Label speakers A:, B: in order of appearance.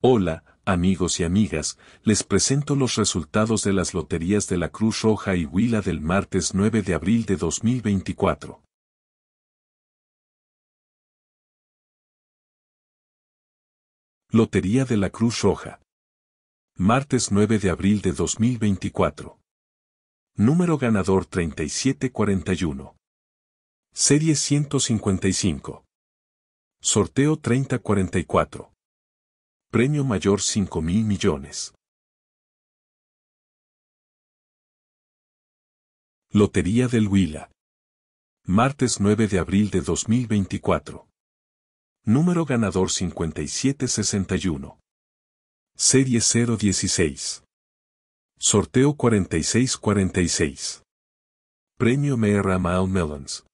A: Hola, amigos y amigas, les presento los resultados de las loterías de la Cruz Roja y Huila del martes 9 de abril de 2024. Lotería de la Cruz Roja. Martes 9 de abril de 2024.
B: Número ganador 3741. Serie 155. Sorteo 3044.
A: Premio mayor 5.000 millones. Lotería del Huila. Martes
B: 9 de abril de 2024. Número ganador 5761. Serie 016. Sorteo
A: 4646. Premio Mayor Amount Melons.